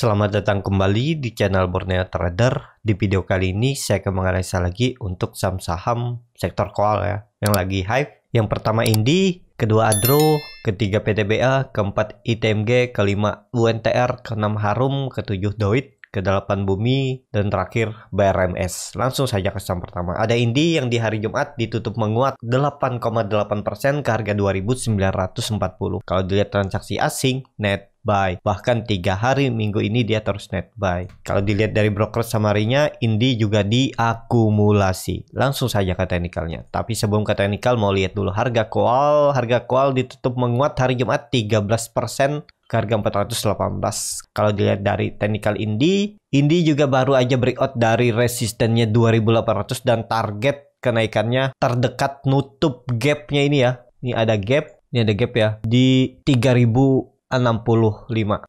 Selamat datang kembali di channel Borneo Trader. Di video kali ini saya akan menganalisa lagi untuk saham-saham sektor koal ya, yang lagi hype. Yang pertama Indi, kedua Adro, ketiga PTBA, keempat ITMG, kelima UNTR, keenam Harum, ketujuh Doit, Kedalapan Bumi, dan terakhir BRMS. Langsung saja ke saham pertama. Ada Indi yang di hari Jumat ditutup menguat 8,8% ke harga 2.940. Kalau dilihat transaksi asing, net buy. Bahkan tiga hari minggu ini dia terus net buy. Kalau dilihat dari broker samarinya, Indi juga diakumulasi. Langsung saja ke teknikalnya. Tapi sebelum ke teknikal mau lihat dulu harga koal. Harga koal ditutup menguat hari Jumat 13% harga 418. Kalau dilihat dari technical Indi, Indi juga baru aja breakout dari resistennya 2800 dan target kenaikannya terdekat nutup gapnya ini ya. Ini ada gap, ini ada gap ya di 3065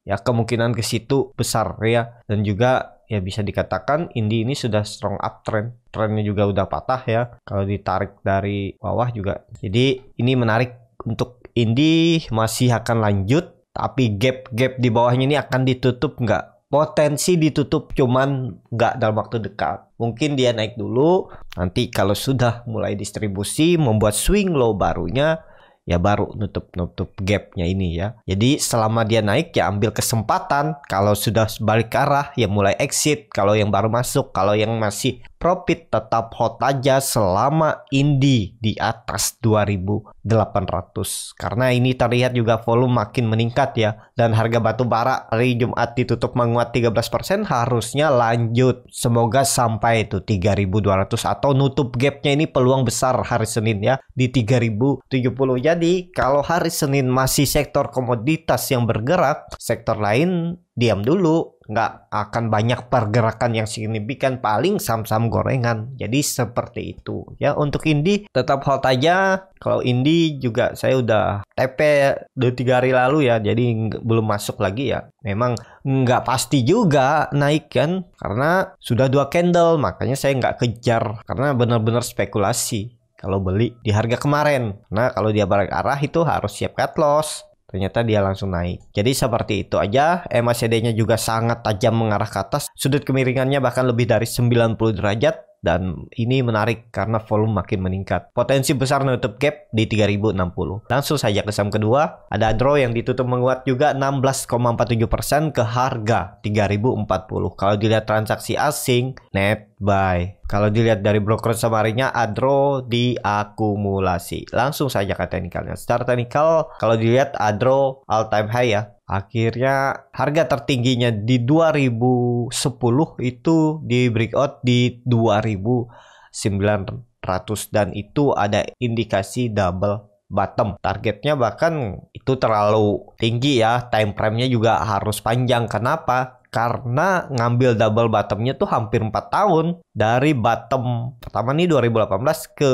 ya kemungkinan ke situ besar ya dan juga ya bisa dikatakan Indi ini sudah strong uptrend trennya juga udah patah ya kalau ditarik dari bawah juga jadi ini menarik untuk Indi masih akan lanjut tapi gap-gap di bawahnya ini akan ditutup nggak? Potensi ditutup cuman nggak dalam waktu dekat. Mungkin dia naik dulu, nanti kalau sudah mulai distribusi membuat swing low barunya, ya baru nutup-nutup gapnya ini ya. Jadi selama dia naik ya ambil kesempatan. Kalau sudah balik arah ya mulai exit. Kalau yang baru masuk, kalau yang masih profit tetap hot aja selama indi di atas 2800 karena ini terlihat juga volume makin meningkat ya dan harga batu bara hari Jumat ditutup menguat 13% harusnya lanjut semoga sampai itu 3200 atau nutup gapnya ini peluang besar hari Senin ya di 3070 jadi kalau hari Senin masih sektor komoditas yang bergerak sektor lain diam dulu, nggak akan banyak pergerakan yang signifikan, paling saham-saham gorengan. Jadi seperti itu ya. Untuk Indi tetap hold aja. Kalau Indi juga saya udah TP udah tiga hari lalu ya, jadi belum masuk lagi ya. Memang nggak pasti juga naik kan, karena sudah dua candle, makanya saya nggak kejar karena benar-benar spekulasi kalau beli di harga kemarin. Nah, kalau dia balik arah itu harus siap cut loss Ternyata dia langsung naik. Jadi seperti itu aja, MACD-nya juga sangat tajam mengarah ke atas. Sudut kemiringannya bahkan lebih dari 90 derajat dan ini menarik karena volume makin meningkat. Potensi besar menutup gap di 3060. Langsung saja ke saham kedua, ada draw yang ditutup menguat juga 16,47% ke harga 3040. Kalau dilihat transaksi asing net buy kalau dilihat dari broker semarinya, ADRO diakumulasi. Langsung saja ke teknikalnya. Secara teknikal kalau dilihat ADRO all time high ya. Akhirnya harga tertingginya di 2010 itu di breakout di 2900 dan itu ada indikasi double bottom. Targetnya bahkan itu terlalu tinggi ya. Time frame-nya juga harus panjang. Kenapa? karena ngambil double bottomnya tuh hampir 4 tahun dari bottom pertama nih 2018 ke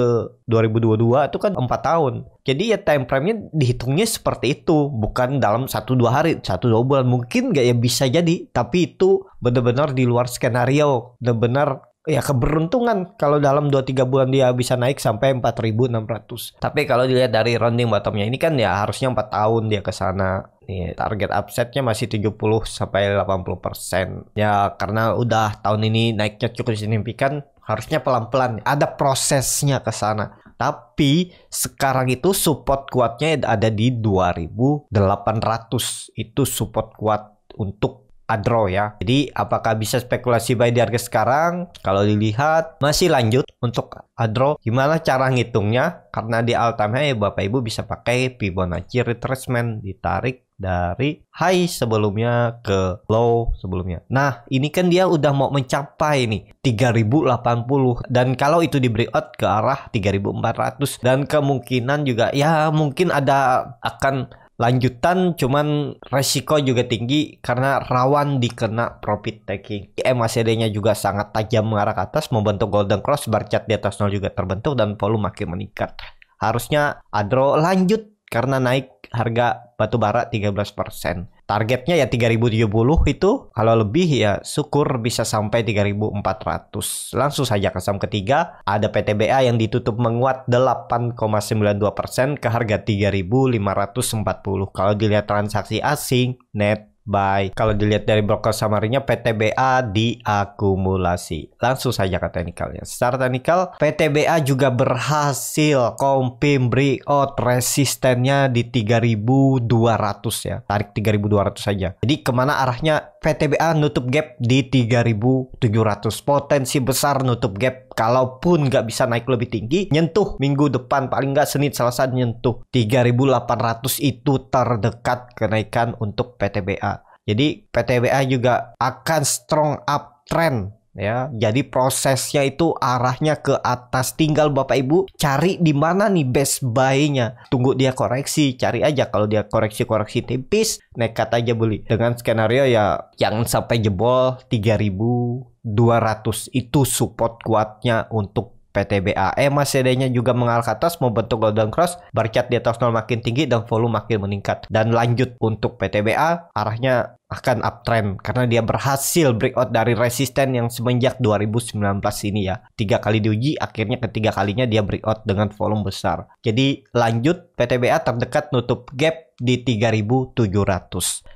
2022 itu kan 4 tahun. Jadi ya time frame-nya dihitungnya seperti itu, bukan dalam 1 2 hari, 1 2 bulan mungkin gak ya bisa jadi, tapi itu benar-benar di luar skenario, benar-benar ya keberuntungan kalau dalam 2-3 bulan dia bisa naik sampai 4.600. Tapi kalau dilihat dari rounding bottomnya ini kan ya harusnya 4 tahun dia ke sana. Nih, target upsetnya masih 70 sampai 80%. Ya karena udah tahun ini naiknya cukup signifikan, harusnya pelan-pelan ada prosesnya ke sana. Tapi sekarang itu support kuatnya ada di 2800. Itu support kuat untuk Adro ya. Jadi apakah bisa spekulasi buy di harga sekarang? Kalau dilihat masih lanjut untuk Adro. Gimana cara ngitungnya? Karena di all time high Bapak Ibu bisa pakai Fibonacci retracement ditarik dari high sebelumnya ke low sebelumnya. Nah, ini kan dia udah mau mencapai nih 3080 dan kalau itu diberi out ke arah 3400 dan kemungkinan juga ya mungkin ada akan lanjutan cuman resiko juga tinggi karena rawan dikena profit taking. MACD-nya juga sangat tajam mengarah ke atas membentuk golden cross bar chart di atas nol juga terbentuk dan volume makin meningkat. Harusnya Adro lanjut karena naik harga batu bara 13% targetnya ya 3070 itu kalau lebih ya syukur bisa sampai 3400 langsung saja ke saham ketiga ada PTBA yang ditutup menguat 8,92% ke harga 3540 kalau dilihat transaksi asing net buy. Kalau dilihat dari broker summary PTBA diakumulasi. Langsung saja ke teknikalnya. Secara teknikal PTBA juga berhasil confirm breakout resistennya di 3200 ya. Tarik 3200 saja. Jadi kemana arahnya PTBA nutup gap di 3.700 potensi besar nutup gap kalaupun nggak bisa naik lebih tinggi nyentuh minggu depan paling nggak Senin Selasa nyentuh 3.800 itu terdekat kenaikan untuk PTBA jadi PTBA juga akan strong up trend ya. Jadi prosesnya itu arahnya ke atas. Tinggal Bapak Ibu cari di mana nih best buy-nya. Tunggu dia koreksi, cari aja kalau dia koreksi-koreksi tipis, nekat aja beli. Dengan skenario ya jangan sampai jebol 3200 itu support kuatnya untuk PTBAE eh, MACD-nya juga mengarah ke atas membentuk golden cross, bar chart di atas nol makin tinggi dan volume makin meningkat. Dan lanjut untuk PTBA arahnya akan uptrend karena dia berhasil breakout dari resisten yang semenjak 2019 ini ya. Tiga kali diuji akhirnya ketiga kalinya dia breakout dengan volume besar. Jadi lanjut PTBA terdekat nutup gap di 3700.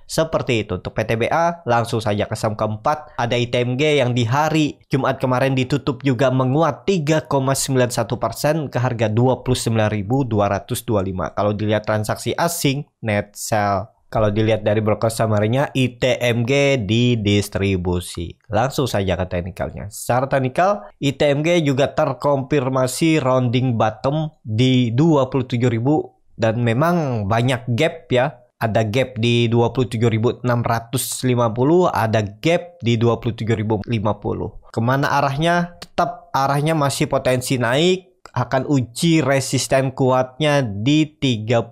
Seperti itu untuk PTBA langsung saja ke saham keempat ada ITMG yang di hari Jumat kemarin ditutup juga menguat 3,91% persen ke harga 29.225. Kalau dilihat transaksi asing net sell kalau dilihat dari broker summary-nya ITMG di distribusi. Langsung saja ke teknikalnya. Secara teknikal, ITMG juga terkonfirmasi rounding bottom di 27.000 dan memang banyak gap ya ada gap di 27.650, ada gap di 27.050. Kemana arahnya? Tetap arahnya masih potensi naik, akan uji resisten kuatnya di 32.000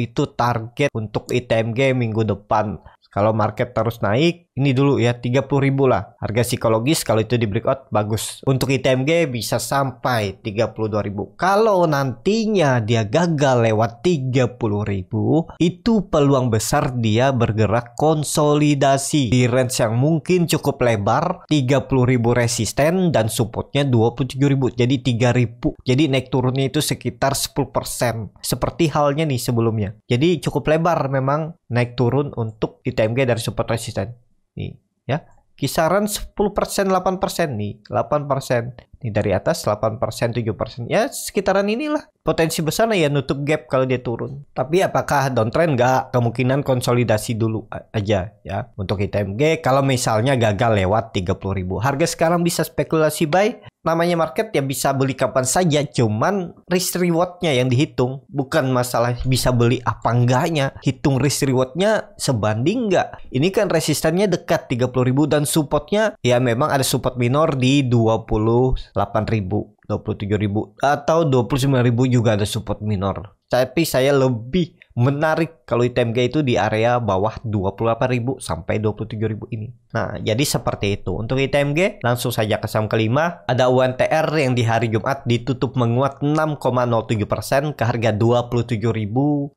itu target untuk ITMG minggu depan kalau market terus naik ini dulu ya 30.000 lah harga psikologis kalau itu di breakout bagus untuk ITMG bisa sampai 32.000 kalau nantinya dia gagal lewat 30.000 itu peluang besar dia bergerak konsolidasi di range yang mungkin cukup lebar 30.000 resisten dan supportnya 27.000 jadi ribu. Jadi naik turunnya itu sekitar 10%. Seperti halnya nih sebelumnya. Jadi cukup lebar memang naik turun untuk ITMG dari support resisten. Nih ya. Kisaran 10% 8% nih, 8%. Nih dari atas 8%, 7%. Ya sekitaran inilah. Potensi besar ya nutup gap kalau dia turun. Tapi apakah downtrend nggak? Kemungkinan konsolidasi dulu aja ya. Untuk ITMG kalau misalnya gagal lewat 30.000. Harga sekarang bisa spekulasi buy namanya market ya bisa beli kapan saja cuman risk rewardnya yang dihitung bukan masalah bisa beli apa enggaknya hitung risk rewardnya sebanding enggak ini kan resistennya dekat 30.000 dan supportnya ya memang ada support minor di 28.000 27.000 atau 29.000 juga ada support minor tapi saya lebih menarik kalau item G itu di area bawah 28.000 sampai 27.000 ini. Nah, jadi seperti itu. Untuk item G, langsung saja ke saham kelima. Ada UNTR yang di hari Jumat ditutup menguat 6,07% ke harga 27.075.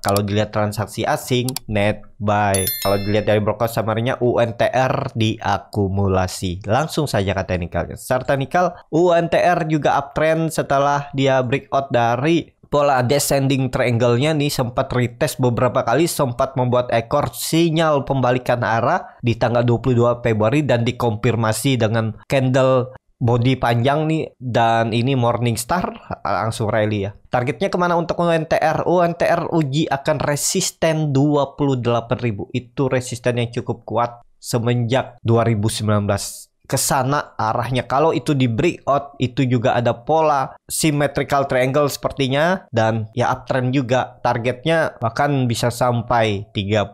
Kalau dilihat transaksi asing, net buy. Kalau dilihat dari broker samarnya, UNTR diakumulasi. Langsung saja ke teknikalnya. Secara technical, UNTR juga uptrend setelah dia breakout dari pola descending triangle-nya nih sempat retest beberapa kali sempat membuat ekor sinyal pembalikan arah di tanggal 22 Februari dan dikonfirmasi dengan candle body panjang nih dan ini Morning Star langsung rally ya. Targetnya kemana untuk UNTR? UNTR uji akan resisten 28.000. Itu resisten yang cukup kuat semenjak 2019 ke sana arahnya. Kalau itu di breakout itu juga ada pola symmetrical triangle sepertinya dan ya uptrend juga. Targetnya bahkan bisa sampai 30.000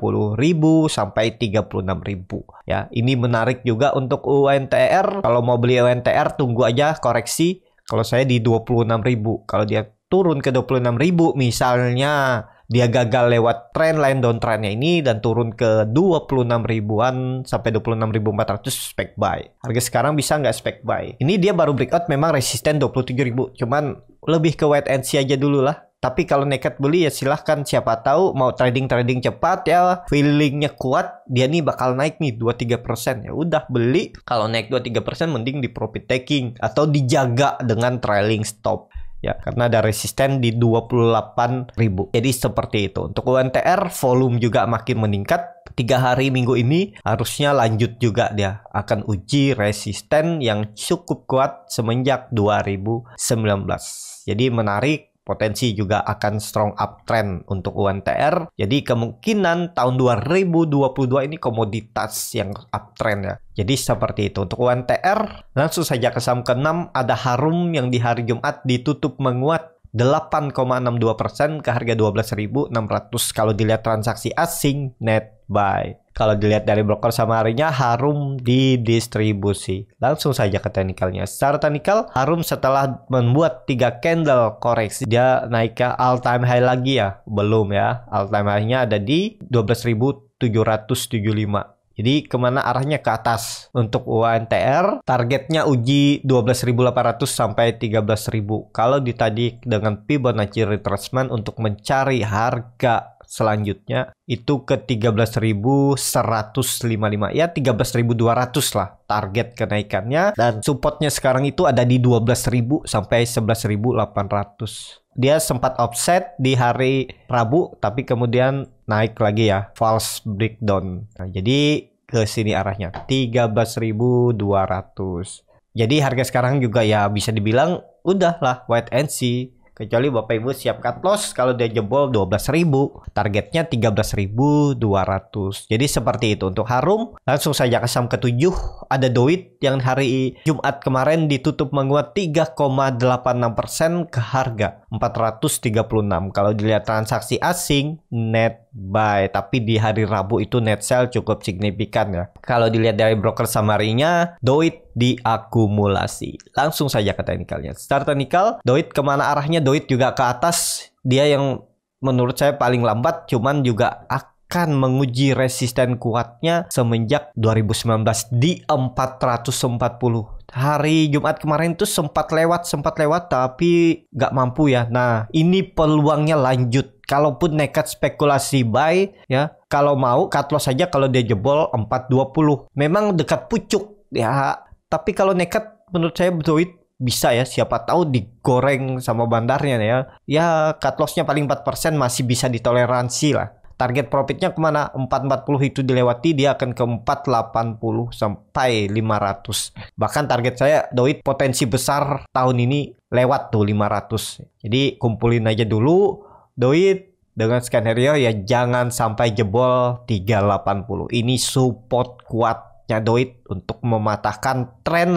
sampai 36.000 ya. Ini menarik juga untuk UNTR. Kalau mau beli UNTR tunggu aja koreksi. Kalau saya di 26.000 kalau dia turun ke 26.000 misalnya dia gagal lewat trend line downtrendnya ini dan turun ke 26 ribuan sampai 26 ribu 400 spec buy. Harga sekarang bisa nggak spec buy? Ini dia baru breakout memang resisten 27 ribu. Cuman lebih ke wait and see aja dulu lah. Tapi kalau nekat beli ya silahkan siapa tahu mau trading-trading cepat ya feelingnya kuat dia nih bakal naik nih 2-3% ya udah beli kalau naik 2-3% mending di profit taking atau dijaga dengan trailing stop ya karena ada resisten di 28.000 jadi seperti itu untuk UNTR volume juga makin meningkat tiga hari minggu ini harusnya lanjut juga dia akan uji resisten yang cukup kuat semenjak 2019 jadi menarik potensi juga akan strong uptrend untuk UNTR, Jadi kemungkinan tahun 2022 ini komoditas yang uptrend ya. Jadi seperti itu. Untuk UNTR, langsung saja ke saham ke-6 ada Harum yang di hari Jumat ditutup menguat 8,62% ke harga 12.600 kalau dilihat transaksi asing net buy. Kalau dilihat dari broker sama harinya harum di distribusi. Langsung saja ke teknikalnya. Secara teknikal harum setelah membuat tiga candle koreksi dia naik ke all time high lagi ya? Belum ya. All time high-nya ada di 12.775. Jadi kemana arahnya ke atas untuk UNTR targetnya uji 12.800 sampai 13.000 kalau ditadik dengan Fibonacci retracement untuk mencari harga selanjutnya itu ke 13.155 ya 13.200 lah target kenaikannya dan supportnya sekarang itu ada di 12.000 sampai 11.800 dia sempat offset di hari Rabu tapi kemudian naik lagi ya false breakdown nah, jadi ke sini arahnya 13.200 jadi harga sekarang juga ya bisa dibilang udahlah white and see Kecuali Bapak Ibu siap cut loss kalau dia jebol 12.000, targetnya 13.200. Jadi seperti itu untuk Harum. Langsung saja ke saham ke ada Doit yang hari Jumat kemarin ditutup menguat 3,86% ke harga 436. Kalau dilihat transaksi asing net buy tapi di hari Rabu itu net sell cukup signifikan ya kalau dilihat dari broker samarinya, nya DOIT diakumulasi langsung saja ke teknikalnya start teknikal DOIT kemana arahnya DOIT juga ke atas dia yang menurut saya paling lambat cuman juga akan menguji resisten kuatnya semenjak 2019 di 440 hari Jumat kemarin tuh sempat lewat sempat lewat tapi nggak mampu ya nah ini peluangnya lanjut kalaupun nekat spekulasi buy ya kalau mau cut loss aja kalau dia jebol 420 memang dekat pucuk ya tapi kalau nekat menurut saya duit bisa ya siapa tahu digoreng sama bandarnya ya ya cut lossnya paling 4% masih bisa ditoleransi lah target profitnya kemana 440 itu dilewati dia akan ke 480 sampai 500 bahkan target saya doit potensi besar tahun ini lewat tuh 500 jadi kumpulin aja dulu Duit dengan skenario ya jangan sampai jebol 380. Ini support kuatnya Doit untuk mematahkan tren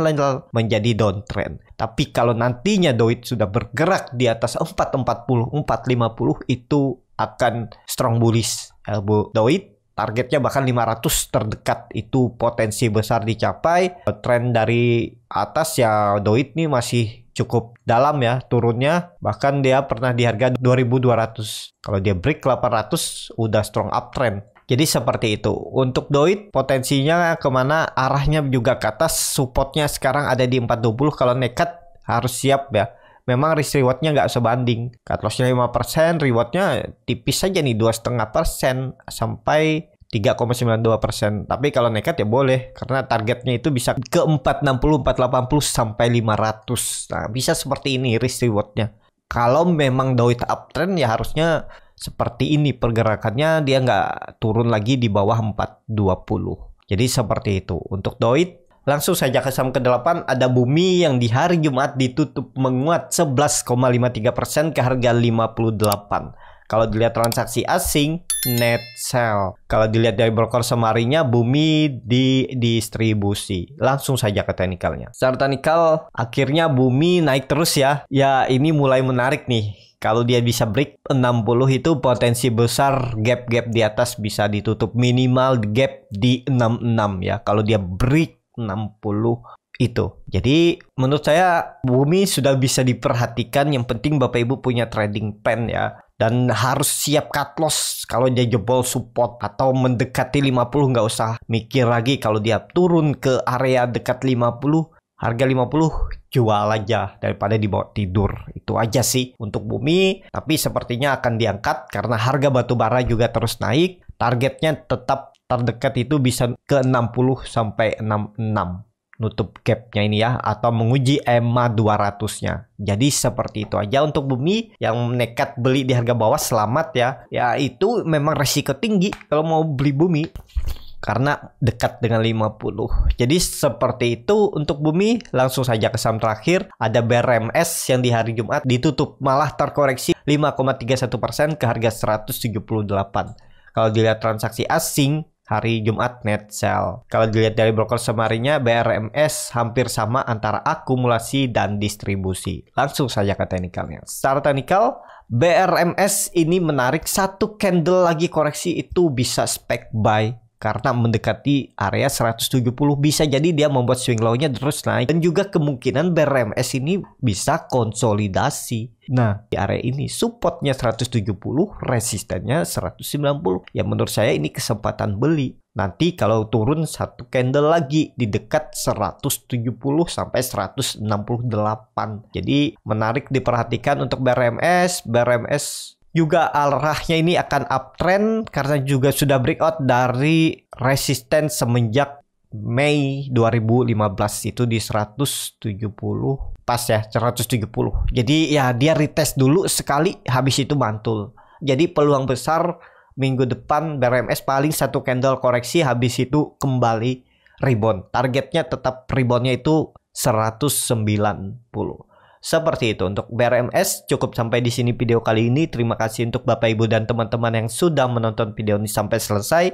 menjadi downtrend. Tapi kalau nantinya Doit sudah bergerak di atas 440, 450 itu akan strong bullish elbow eh, Doit. Targetnya bahkan 500 terdekat itu potensi besar dicapai. Trend dari atas ya Doit nih masih cukup dalam ya turunnya bahkan dia pernah di harga 2200 kalau dia break 800 udah strong uptrend jadi seperti itu. Untuk Doit potensinya kemana arahnya juga ke atas. Supportnya sekarang ada di 420. Kalau nekat harus siap ya. Memang risk rewardnya nggak sebanding. Cut lossnya 5%, rewardnya tipis saja nih 2,5% sampai 3,92 persen. Tapi kalau nekat ya boleh karena targetnya itu bisa ke 460, 480 sampai 500. Nah bisa seperti ini risk rewardnya. Kalau memang up uptrend ya harusnya seperti ini pergerakannya dia nggak turun lagi di bawah 420. Jadi seperti itu. Untuk doit Langsung saja ke saham ke-8 ada Bumi yang di hari Jumat ditutup menguat 11,53% ke harga 58. Kalau dilihat transaksi asing, net sell. Kalau dilihat dari broker semarinya, bumi di distribusi. Langsung saja ke teknikalnya. Secara teknikal, akhirnya bumi naik terus ya. Ya, ini mulai menarik nih. Kalau dia bisa break 60 itu potensi besar gap-gap di atas bisa ditutup minimal gap di 66 ya. Kalau dia break 60 itu. Jadi menurut saya bumi sudah bisa diperhatikan yang penting Bapak Ibu punya trading pen ya dan harus siap cut loss kalau dia jebol support atau mendekati 50 nggak usah mikir lagi kalau dia turun ke area dekat 50 harga 50 jual aja daripada dibawa tidur itu aja sih untuk bumi tapi sepertinya akan diangkat karena harga batu bara juga terus naik targetnya tetap terdekat itu bisa ke 60 sampai 66 nutup gapnya ini ya atau menguji EMA 200-nya. Jadi seperti itu aja untuk bumi yang nekat beli di harga bawah selamat ya. Ya itu memang resiko tinggi kalau mau beli bumi karena dekat dengan 50. Jadi seperti itu untuk bumi langsung saja ke saham terakhir ada BRMS yang di hari Jumat ditutup malah terkoreksi 5,31% ke harga 178. Kalau dilihat transaksi asing hari Jumat net sell. Kalau dilihat dari broker semarinya, BRMS hampir sama antara akumulasi dan distribusi. Langsung saja ke teknikalnya. Secara teknikal, BRMS ini menarik satu candle lagi koreksi itu bisa spec buy karena mendekati area 170 bisa jadi dia membuat swing low-nya terus naik dan juga kemungkinan BRMS ini bisa konsolidasi. Nah, di area ini supportnya 170, resistennya 190. Ya menurut saya ini kesempatan beli. Nanti kalau turun satu candle lagi di dekat 170 sampai 168. Jadi menarik diperhatikan untuk BRMS, BRMS juga arahnya ini akan uptrend karena juga sudah breakout dari resisten semenjak Mei 2015 itu di 170 pas ya 170. Jadi ya dia retest dulu sekali habis itu mantul. Jadi peluang besar minggu depan BRMS paling satu candle koreksi habis itu kembali rebound. Targetnya tetap reboundnya itu 190. Seperti itu untuk BRMS cukup sampai di sini video kali ini. Terima kasih untuk Bapak Ibu dan teman-teman yang sudah menonton video ini sampai selesai.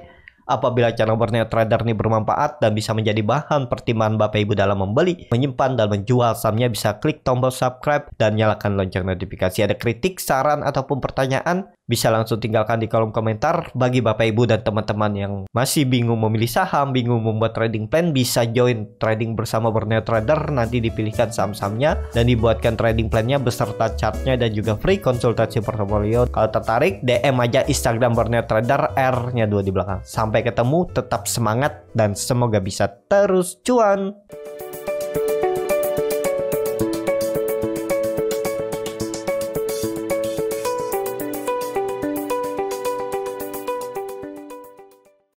Apabila channel Borneo Trader ini bermanfaat dan bisa menjadi bahan pertimbangan Bapak Ibu dalam membeli, menyimpan, dan menjual sahamnya bisa klik tombol subscribe dan nyalakan lonceng notifikasi. Ada kritik, saran, ataupun pertanyaan bisa langsung tinggalkan di kolom komentar. Bagi Bapak Ibu dan teman-teman yang masih bingung memilih saham, bingung membuat trading plan, bisa join trading bersama Borneo Trader. Nanti dipilihkan saham-sahamnya dan dibuatkan trading plannya beserta chartnya dan juga free konsultasi portofolio. Kalau tertarik, DM aja Instagram Borneo Trader, R-nya dua di belakang. Sampai ketemu, tetap semangat dan semoga bisa terus cuan.